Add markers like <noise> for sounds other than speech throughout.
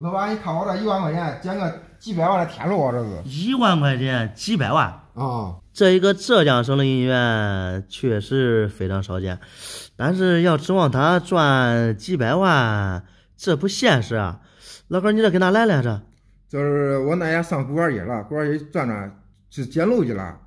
老板，你看我这一万块钱捡个几百万的天路啊！这是，一万块钱几百万啊？这一个浙江省的银元确实非常少见，但是要指望他赚几百万，这不现实啊！老哥，你这跟哪来嘞？这，就是我那天上古玩街了，古玩街转转，去捡漏去了，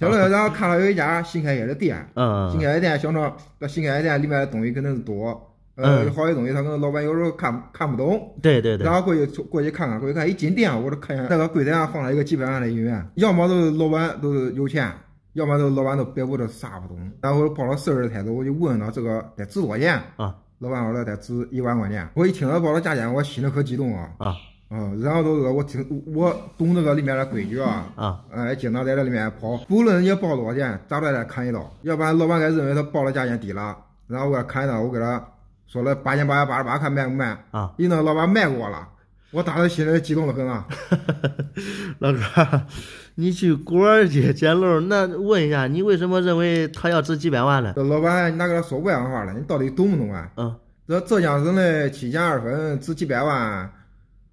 捡漏然后看到有一家新开业的店，嗯，新开业店，想着这新开业店里面的东西肯定是多。嗯，有好些东西，他跟老板有时候看看不懂，对对对，然后过去过去看看，过去看一进店，我就看见那个柜台上放了一个几百万的银元，要么是老板都是有钱，要么是老板都摆不这啥不懂，然后报了四十台子，我就问他这个得值多少钱啊？老板说了得值一万块钱，我一听到报的价钱，我心里可激动啊啊然后都是说我听我懂这个里面的规矩啊啊！哎，经常在这里面跑，无论人家报多少钱，咱都得砍一刀，要不然老板该认为他报的价钱低了，然后我砍一刀，我给他。说了八千八百八十八，看卖不卖啊？你那老板卖给我了，我当时心里激动的很啊。<laughs> 老哥，你去古玩街捡漏，那问一下，你为什么认为他要值几百万呢？老板，你哪给他说外行话了？你到底懂不懂啊？嗯，这浙江省的七钱二分值几百万？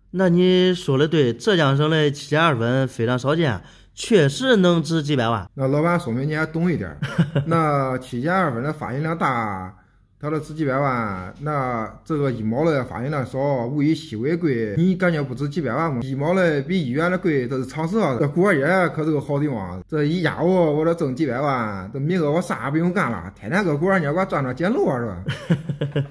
那你说的对，浙江省的七钱二分非常少见，确实能值几百万。那老板，说明你还懂一点。<laughs> 那七钱二分的发行量大。他都值几百万，那这个一毛的发行量少，物以稀为贵。你感觉不值几百万吗？一毛的比一元的贵，这是常识啊。这古玩街可是个好地方。这一家伙，我这挣几百万，这明个我啥也不用干了，天天搁古玩街给我转转捡漏啊，是吧？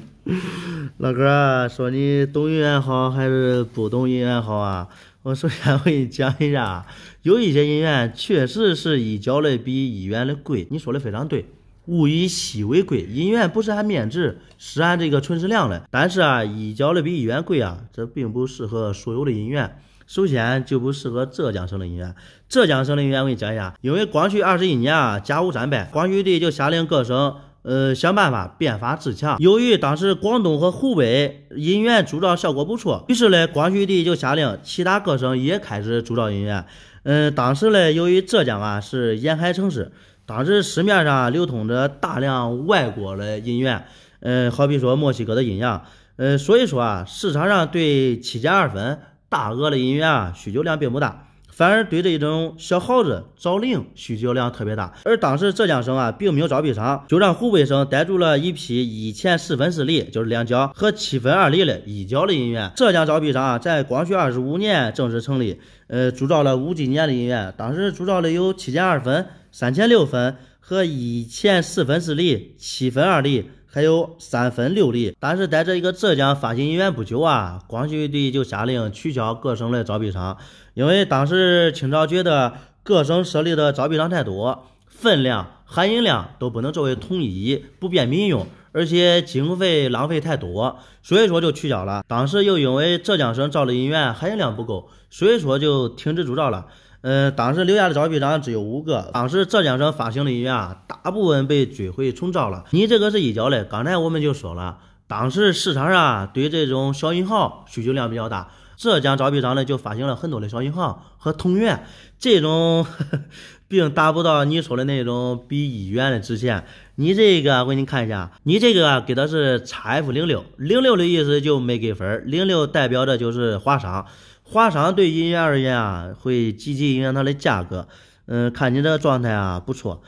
老哥，说你懂银元好还是不懂银元好啊？我首先我给你讲一下，有一些银元确实是一角的比一元的贵，你说的非常对。物以稀为贵，银元不是按面值，是按这个存世量的。但是啊，一角的比一元贵啊，这并不适合所有的银元。首先就不适合浙江省的银元。浙江省的银元我给你讲一下，因为光绪二十一年啊，甲午战败，光绪帝就下令各省，呃，想办法变法自强。由于当时广东和湖北银元铸造效果不错，于是呢，光绪帝就下令其他各省也开始铸造银元。嗯，当时呢，由于浙江啊是沿海城市。当时市面上流通着大量外国的银元，呃，好比说墨西哥的银洋，呃，所以说啊，市场上对七减二分大额的银元啊，需求量并不大。反而对这种小耗子找零需求量特别大，而当时浙江省啊并没有招币商，就让湖北省逮住了一批一前四分四厘就是两角和七分二厘的一角的银元。浙江招造商啊，在光绪二十五年正式成立，呃，铸造了五几年的银元，当时铸造的有七钱二分、三钱六分和一钱四分四厘、七分二厘。还有三分六厘，但是在这一个浙江发行银元不久啊，光绪帝就下令取消各省的招聘商。因为当时清朝觉得各省设立的招聘商太多，分量、含银量都不能作为统一，不便民用，而且经费浪费太多，所以说就取消了。当时又因为浙江省造的银元含银量不够，所以说就停止铸造了。呃，当时留下的招聘章只有五个。当时浙江省发行的医元啊，大部分被追回重招了。你这个是一角嘞，刚才我们就说了，当时市场上对这种小银号需求量比较大。浙江招币厂呢就发行了很多的小银行和铜元，这种 <laughs> 并达不到你说的那种比一元的值钱。你这个我给你看一下，你这个给的是叉 F 零六零六的意思就没给分零六代表的就是华商，华商对银元而言啊会积极影响它的价格。嗯，看你这个状态啊不错。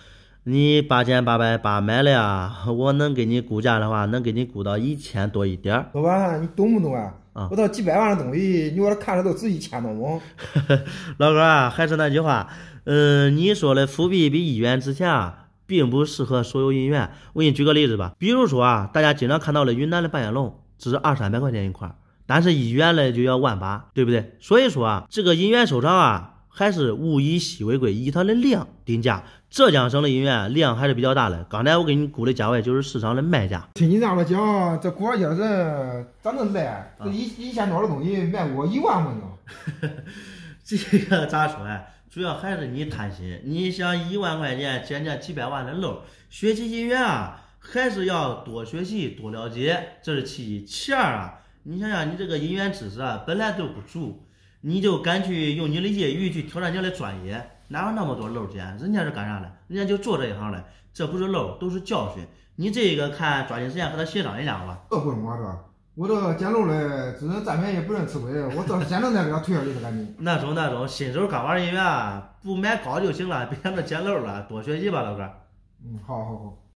你八千八百八买的呀？我能给你估价的话，能给你估到一千多一点儿。老板，你懂不懂啊，我到几百万的东西，你给我看着都值一千多吗？<laughs> 老哥，还是那句话，嗯，你说的复币比一元值钱，啊，并不适合所有银元。我给你举个例子吧，比如说啊，大家经常看到的云南的半叶龙，值二三百块钱一块儿，但是一元的就要万把，对不对？所以说啊，这个银元收藏啊。还是物以稀为贵，以它的量定价。浙江省的银元量还是比较大的。刚才我给你估的价位就是市场的卖价。听你这样讲，这古玩界人咋能赖？这一一千多的东西卖过一万块钱？<laughs> 这个咋说？主要还是你贪心，你想一万块钱捡捡几百万的漏。学习银元啊，还是要多学习、多了解，这是其一。其二啊，你想想，你这个银元知识啊，本来就不足。你就敢去用你的业余去挑战人家的专业？哪有那么多漏钱？人家是干啥的？人家就做这一行的，这不是漏，都是教训。你这个看，抓紧时间和他协商一下吧。这不中啊，这我这捡漏的只能占便宜，不能吃亏。我这捡漏再给他退下去，他赶紧。那中那中，新手刚玩员啊，不买高就行了，别那捡漏了，多学习吧，老哥。嗯，好好好。